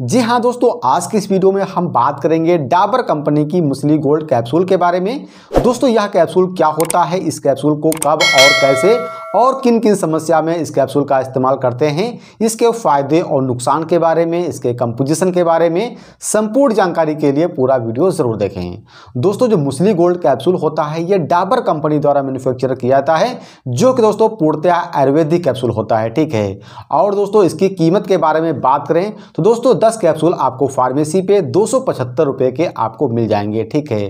जी हाँ दोस्तों आज की इस वीडियो में हम बात करेंगे डाबर कंपनी की मुसली गोल्ड कैप्सूल के बारे में दोस्तों यह कैप्सूल क्या होता है इस कैप्सूल को कब और कैसे और किन किन समस्या में इस कैप्सूल का इस्तेमाल करते हैं इसके फ़ायदे और नुकसान के बारे में इसके कंपोजिशन के बारे में संपूर्ण जानकारी के लिए पूरा वीडियो ज़रूर देखें दोस्तों जो मुस्ली गोल्ड कैप्सूल होता है ये डाबर कंपनी द्वारा मैन्युफैक्चर किया जाता है जो कि दोस्तों पूर्णतया आयुर्वेदिक कैप्सूल होता है ठीक है और दोस्तों इसकी कीमत के बारे में बात करें तो दोस्तों दस कैप्सूल आपको फार्मेसी पे दो के आपको मिल जाएंगे ठीक है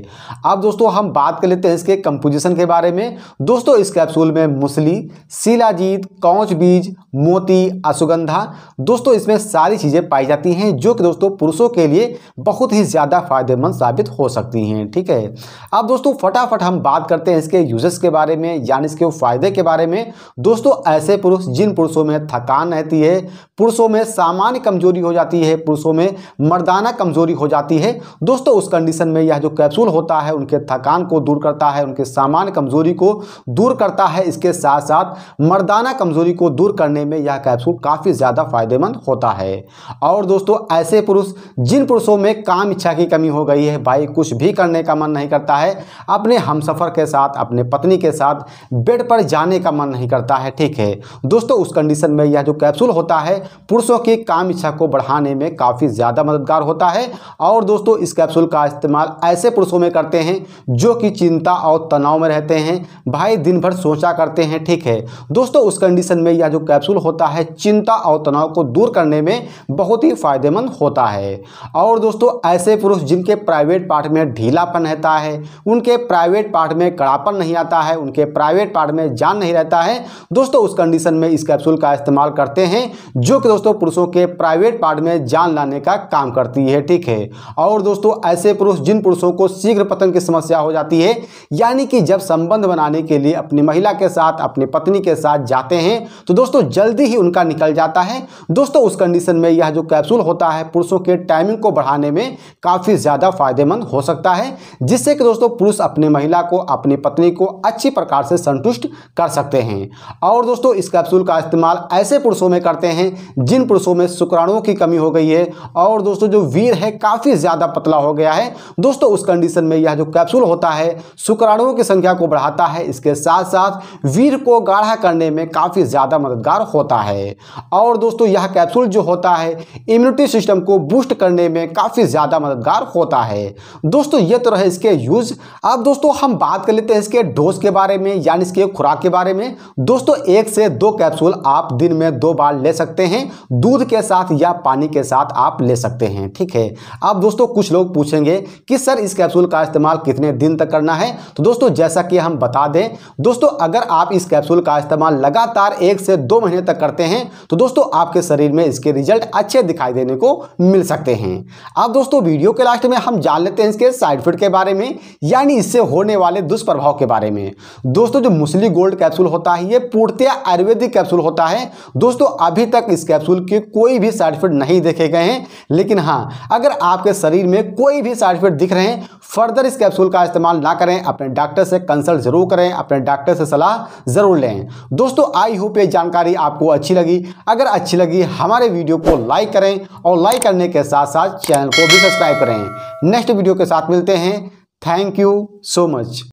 अब दोस्तों हम बात कर लेते हैं इसके कंपोजिशन के बारे में दोस्तों इस कैप्सूल में मुस्ली शिलाजीत कौच बीज मोती अशुगंधा दोस्तों इसमें सारी चीज़ें पाई जाती हैं जो कि दोस्तों पुरुषों के लिए बहुत ही ज़्यादा फायदेमंद साबित हो सकती हैं ठीक है अब दोस्तों फटाफट हम बात करते हैं इसके यूजेस के बारे में यानी इसके फायदे के बारे में दोस्तों ऐसे पुरुष जिन पुरुषों में थकान रहती है पुरुषों में सामान्य कमजोरी हो जाती है पुरुषों में मर्दाना कमजोरी हो जाती है दोस्तों उस कंडीशन में यह जो कैप्सूल होता है उनके थकान को दूर करता है उनके सामान्य कमजोरी को दूर करता है इसके साथ साथ साथ मर्दाना कमजोरी को दूर करने में यह कैप्सूल काफ़ी ज़्यादा फायदेमंद होता है और दोस्तों ऐसे पुरुष जिन पुरुषों में काम इच्छा की कमी हो गई है भाई कुछ भी करने का मन नहीं करता है अपने हम के साथ अपने पत्नी के साथ बेड पर जाने का मन नहीं करता है ठीक है दोस्तों उस कंडीशन में यह जो कैप्सूल होता है पुरुषों की काम इच्छा को बढ़ाने में काफ़ी ज़्यादा मददगार होता है और दोस्तों इस कैप्सूल का इस्तेमाल ऐसे पुरुषों में करते हैं जो कि चिंता और तनाव में रहते हैं भाई दिन भर सोचा करते हैं ठीक ठीक है दोस्तों उस कंडीशन में यह जो कैप्सूल होता है चिंता और तनाव को दूर करने में बहुत ही फायदेमंद होता है और दोस्तों ऐसे पुरुष जिनके प्राइवेट पार्ट में ढीलापन रहता है उनके प्राइवेट पार्ट में कड़ापन नहीं आता है उनके प्राइवेट पार्ट में जान नहीं रहता है दोस्तों उस कंडीशन में इस कैप्सूल का इस्तेमाल करते हैं जो कि दोस्तों पुरुषों के प्राइवेट पार्ट में जान लाने का काम करती है ठीक है और दोस्तों ऐसे पुरुष जिन पुरुषों को शीघ्र पतन की समस्या हो जाती है यानी कि जब संबंध बनाने के लिए अपनी महिला के साथ अपने पत्नी के साथ जाते हैं तो दोस्तों जल्दी ही उनका निकल जाता है दोस्तों उस कंडीशन में यह जो कैप्सूल होता है पुरुषों के टाइमिंग को बढ़ाने में काफ़ी ज़्यादा फायदेमंद हो सकता है जिससे कि दोस्तों पुरुष अपनी महिला को अपनी पत्नी को अच्छी प्रकार से संतुष्ट कर सकते हैं और दोस्तों इस कैप्सूल का इस्तेमाल ऐसे पुरुषों में करते हैं जिन पुरुषों में शुक्राणुओं की कमी हो गई है और दोस्तों जो वीर है काफ़ी ज़्यादा पतला हो गया है दोस्तों उस कंडीशन में यह जो कैप्सूल होता है शुक्राणुओं की संख्या को बढ़ाता है इसके साथ साथ वीर को गाढ़ा करने में काफ़ी ज़्यादा मददगार होता है और दोस्तों यह कैप्सूल जो होता है इम्यूनिटी सिस्टम को बूस्ट करने में काफ़ी ज़्यादा मददगार होता है दोस्तों ये तो रहे इसके यूज़ अब दोस्तों हम बात कर लेते हैं इसके डोज के बारे में यानी इसके खुराक के बारे में दोस्तों एक से दो कैप्सूल आप दिन में दो बार ले सकते हैं दूध के साथ या पानी के साथ आप ले सकते हैं ठीक है अब दोस्तों कुछ लोग पूछेंगे कि सर इस कैप्सूल का इस्तेमाल कितने दिन तक करना है तो दोस्तों जैसा कि हम बता दें दोस्तों अगर आप इस कैप्सूल कैप्सूल का इस्तेमाल लगातार एक से दो महीने तक करते हैं तो दोस्तों आपके शरीर में इसके रिजल्ट अच्छे दिखाई देने को मिल सकते हैं अब दोस्तों वीडियो के लास्ट में हम जान लेते हैं इसके साइड इफेक्ट के बारे में यानी इससे होने वाले दुष्प्रभाव के बारे में दोस्तों जो मुस्लि गोल्ड कैप्सूल होता है ये पूर्णतया आयुर्वेदिक कैप्सूल होता है दोस्तों अभी तक इस कैप्सूल के कोई भी साइड इफेक्ट नहीं देखे गए हैं लेकिन हाँ अगर आपके शरीर में कोई भी साइड इफेक्ट दिख रहे हैं फर्दर इस कैप्सूल का इस्तेमाल ना करें अपने डॉक्टर से कंसल्ट जरूर करें अपने डॉक्टर से सलाह जरूर वाले हैं दोस्तों आई होप ये जानकारी आपको अच्छी लगी अगर अच्छी लगी हमारे वीडियो को लाइक करें और लाइक करने के साथ साथ चैनल को भी सब्सक्राइब करें नेक्स्ट वीडियो के साथ मिलते हैं थैंक यू सो मच